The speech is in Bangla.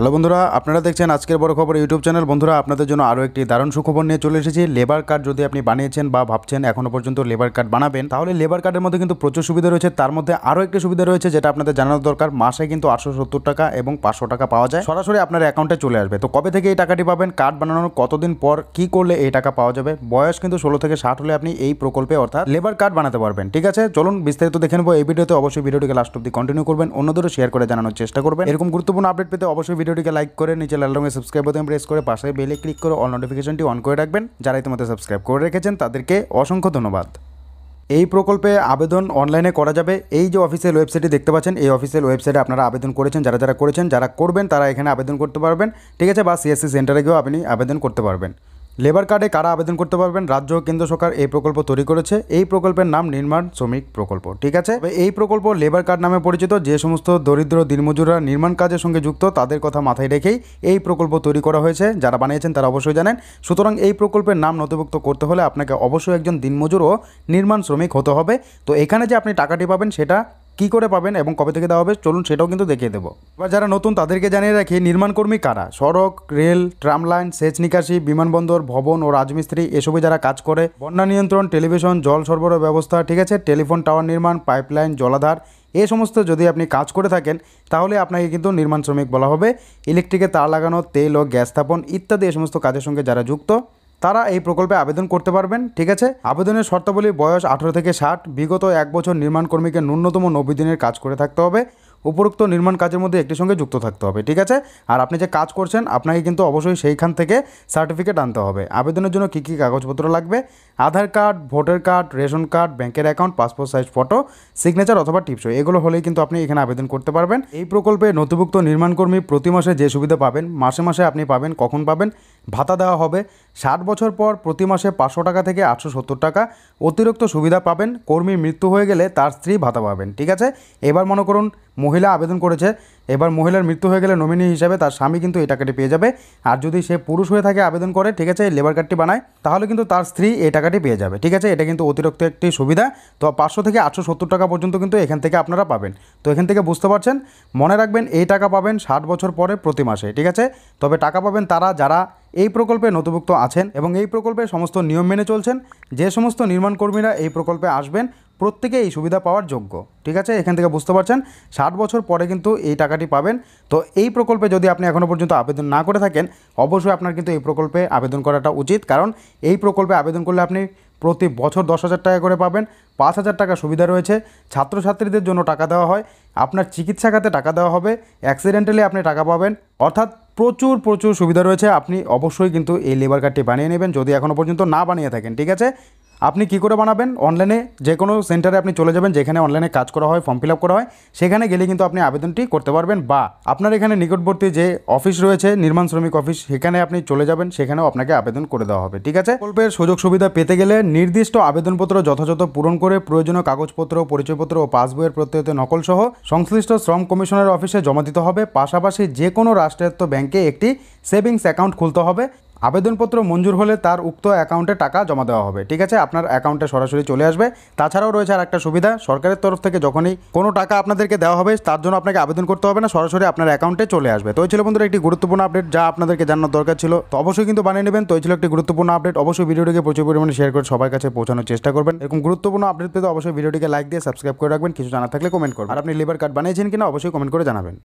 হ্যালো বন্ধুরা আপনারা দেখছেন আজকের বড় খবর ইউটিউব চ্যানেল বন্ধুরা আপনাদের জন্য আরও একটি দারুণ সুখবর নিয়ে চলে এসেছি লেবার কার্ড যদি আপনি বানিয়েছেন বা ভাবছেন এখনও পর্যন্ত লেবার কার্ড বানাবেন তাহলে লেবার কার্ডের মধ্যে কিন্তু প্রচুর সুবিধা রয়েছে তার মধ্যে আরও একটি সুবিধা রয়েছে যেটা আপনাদের জানানো দরকার মাসে কিন্তু আটশো সত্তর টাকা এবং পাঁচশো টাকা পাওয়া যায় সরাসরি আপনার অ্যাকাউন্টে চলে আসবে তো কবে থেকে এই টাকাটি পাবেন কার্ড বানানোর কতদিন পর কি করলে এই টাকা পাওয়া যাবে বয়স কিন্তু ষোলো থেকে ষাট হলে আপনি এই প্রকল্পে অর্থাৎ লেবার কার্ড বানাতে পারবেন ঠিক আছে চলুন বিস্তারিত দেখে নেবো এই ভিডিওতে অবশ্যই ভিডিওটিকে লাস্ট অব্দি কন্টিনিউ করবেন অন্যদেরও শেয়ার করে জানানোর চেষ্টা করবেন এরকম গুরুত্বপূর্ণ আপডেট পেতে অবশ্যই ভিডিওটিকে লাইক করে নিচে লাল রঙের সাবস্ক্রাইব বোতাম প্রেস করে পাশে বেলে ক্লিক করে অল নোটিফিকেশনটি অন করে রাখবেন যারা ইতিমধ্যে সাবস্ক্রাইব করে রেখেছেন তাদেরকে অসংখ্য ধন্যবাদ এই প্রকল্পে আবেদন অনলাইনে করা যাবে এই যে অফিসিয়াল ওয়েবসাইটটি দেখতে পাচ্ছেন এই অফিসিয়াল ওয়েবসাইটে আপনারা আবেদন করেছেন যারা যারা করেছেন যারা করবেন তারা এখানে আবেদন করতে পারবেন ঠিক আছে বা সিএসসি সেন্টারে গিয়েও আপনি আবেদন করতে পারবেন লেবার কার্ডে কারা আবেদন করতে পারবেন রাজ্য ও কেন্দ্র সরকার এই প্রকল্প তৈরি করেছে এই প্রকল্পের নাম নির্মাণ শ্রমিক প্রকল্প ঠিক আছে এই প্রকল্প লেবার কার্ড নামে পরিচিত যে সমস্ত দরিদ্র দিনমজুররা নির্মাণ কাজের সঙ্গে যুক্ত তাদের কথা মাথায় রেখেই এই প্রকল্প তৈরি করা হয়েছে যারা বানিয়েছেন তারা অবশ্যই জানেন সুতরাং এই প্রকল্পের নাম নথিভুক্ত করতে হলে আপনাকে অবশ্যই একজন দিনমজুর ও নির্মাণ শ্রমিক হতে হবে তো এখানে যে আপনি টাকাটি পাবেন সেটা কি করে পাবেন এবং কবে থেকে দেওয়া হবে চলুন সেটাও কিন্তু দেখিয়ে দেবো এবার যারা নতুন তাদেরকে জানিয়ে রাখি নির্মাণকর্মী কারা সড়ক রেল ট্রাম লাইন সেচ নিকাশি বিমানবন্দর ভবন ও রাজমিস্ত্রি এসবে যারা কাজ করে বন্যা নিয়ন্ত্রণ টেলিভিশন জল সরবরাহ ব্যবস্থা ঠিক আছে টেলিফোন টাওয়ার নির্মাণ পাইপলাইন জলাধার এ সমস্ত যদি আপনি কাজ করে থাকেন তাহলে আপনাকে কিন্তু নির্মাণ শ্রমিক বলা হবে ইলেকট্রিকের তার লাগানো তেল ও গ্যাস স্থাপন ইত্যাদি এ সমস্ত কাজের সঙ্গে যারা যুক্ত তারা এই প্রকল্পে আবেদন করতে পারবেন ঠিক আছে আবেদনের শর্তাবলী বয়স আঠারো থেকে ষাট বিগত এক বছর নির্মাণ কর্মীকে ন্যূনতম নব্বই দিনের কাজ করে থাকতে হবে উপরোক্ত নির্মাণ কাজের মধ্যে একটি সঙ্গে যুক্ত থাকতে হবে ঠিক আছে আর আপনি যে কাজ করছেন আপনাকে কিন্তু অবশ্যই সেইখান থেকে সার্টিফিকেট আনতে হবে আবেদনের জন্য কী কী কাগজপত্র লাগবে Aadhaar card voter card ration card ব্যাংকের account passport size photo signature অথবা টিপসই এগুলো হলেই কিন্তু আপনি এখানে আবেদন করতে পারবেন এই প্রকল্পে নথিভুক্ত নির্মাণকর্মী প্রতি মাসে যে সুবিধা পাবেন মাসে মাসে আপনি পাবেন কখন পাবেন ভাতা দেওয়া হবে ষাট বছর পর প্রতি মাসে পাঁচশো টাকা থেকে আটশো সত্তর টাকা অতিরিক্ত সুবিধা পাবেন কর্মীর মৃত্যু হয়ে গেলে তার স্ত্রী ভাতা পাবেন ঠিক আছে এবার মনে করুন মহিলা আবেদন করেছে এবার মহিলার মৃত্যু হয়ে গেলে নমিনি হিসাবে তার স্বামী কিন্তু এই টাকাটি পেয়ে যাবে আর যদি সে পুরুষ হয়ে থাকে আবেদন করে ঠিক আছে লেবার কার্ডটি বানায় তাহলে কিন্তু তার স্ত্রী এই টাকাটি পেয়ে যাবে ঠিক আছে এটা কিন্তু অতিরিক্ত একটি সুবিধা তো পাঁচশো থেকে আটশো সত্তর টাকা পর্যন্ত কিন্তু এখান থেকে আপনারা পাবেন তো এখান থেকে বুঝতে পারছেন মনে রাখবেন এই টাকা পাবেন ষাট বছর পরে প্রতি মাসে ঠিক আছে তবে টাকা পাবেন তারা যারা এই প্রকল্পে নথিভুক্ত আছেন এবং এই প্রকল্পে সমস্ত নিয়ম মেনে চলছেন যে সমস্ত নির্মাণকর্মীরা এই প্রকল্পে আসবেন প্রত্যেকে এই সুবিধা পাওয়ার যোগ্য ঠিক আছে এখান থেকে বুঝতে পারছেন ষাট বছর পরে কিন্তু এই টাকাটি পাবেন তো এই প্রকল্পে যদি আপনি এখনও পর্যন্ত আবেদন না করে থাকেন অবশ্যই আপনার কিন্তু এই প্রকল্পে আবেদন করাটা উচিত কারণ এই প্রকল্পে আবেদন করলে আপনি প্রতি বছর দশ হাজার টাকা করে পাবেন পাঁচ হাজার টাকা সুবিধা রয়েছে ছাত্রছাত্রীদের জন্য টাকা দেওয়া হয় আপনার চিকিৎসা খাতে টাকা দেওয়া হবে অ্যাক্সিডেন্টালি আপনি টাকা পাবেন অর্থাৎ প্রচুর প্রচুর সুবিধা রয়েছে আপনি অবশ্যই কিন্তু এই লেবার কার্ডটি বানিয়ে নেবেন যদি এখনও পর্যন্ত না বানিয়ে থাকেন ঠিক আছে আপনি কি করে বানাবেন অনলাইনে যে কোনো সেন্টারে আপনি চলে যাবেন যেখানে অনলাইনে কাজ করা হয় ফর্ম ফিল করা হয় সেখানে গেলে কিন্তু আপনি আবেদনটি করতে পারবেন বা আপনার এখানে নিকটবর্তী যে অফিস রয়েছে নির্মাণ শ্রমিক অফিস সেখানে আপনি চলে যাবেন সেখানেও আপনাকে আবেদন করে দেওয়া হবে ঠিক আছে প্রকল্পের সুযোগ সুবিধা পেতে গেলে নির্দিষ্ট আবেদনপত্র যথাযথ পূরণ করে প্রয়োজনীয় কাগজপত্র পরিচয়পত্র ও পাসবইয়ের প্রত্যয়িত নকল সহ সংশ্লিষ্ট শ্রম কমিশনের অফিসে জমা দিতে হবে পাশাপাশি যে কোনো রাষ্ট্রায়ত্ত ব্যাংকে একটি সেভিংস অ্যাকাউন্ট খুলতে হবে আবেদনপত্র মঞ্জুর হলে তার উক্ত অ্যাকাউন্টে টাকা জমা দেওয়া হবে ঠিক আছে আপনার অ্যাকাউন্টে সরাসরি চলে আসবে তাছাড়াও রয়েছে আর একটা সুবিধা সরকারের তরফ থেকে যখনই কোনো টাকা আপনাদেরকে দেওয়া হবে তার জন্য আপনাকে আবেদন করতে হবে না সরাসরি আপনার অ্যাকাউন্টে চলে আসবে তো ছিল বন্ধুরা একটি গুরুত্বপূর্ণ আপডেট যা আপনাদেরকে জানার দরকার ছিল তো অবশ্যই কিন্তু বানিয়ে নেবেন তো ছিল একটি গুরুত্বপূর্ণ আপডেট অবশ্যই ভিডিওটিকে প্রচুর পরিমাণে শেয়ার করে সবার কাছে পৌঁছানোর চেষ্টা করবেন এরকম গুরুত্বপূর্ণ আপডেট পেতে অবশ্যই ভিডিওটিকে লাইক দিয়ে সাবস্ক্রাইব করে রাখবেন কিছু জানা থাকলে কমেন্ট করবেন আর আপনি লেবার কার্ড বানিয়েছেন কিনা অবশ্যই কমেন্ট করে জানাবেন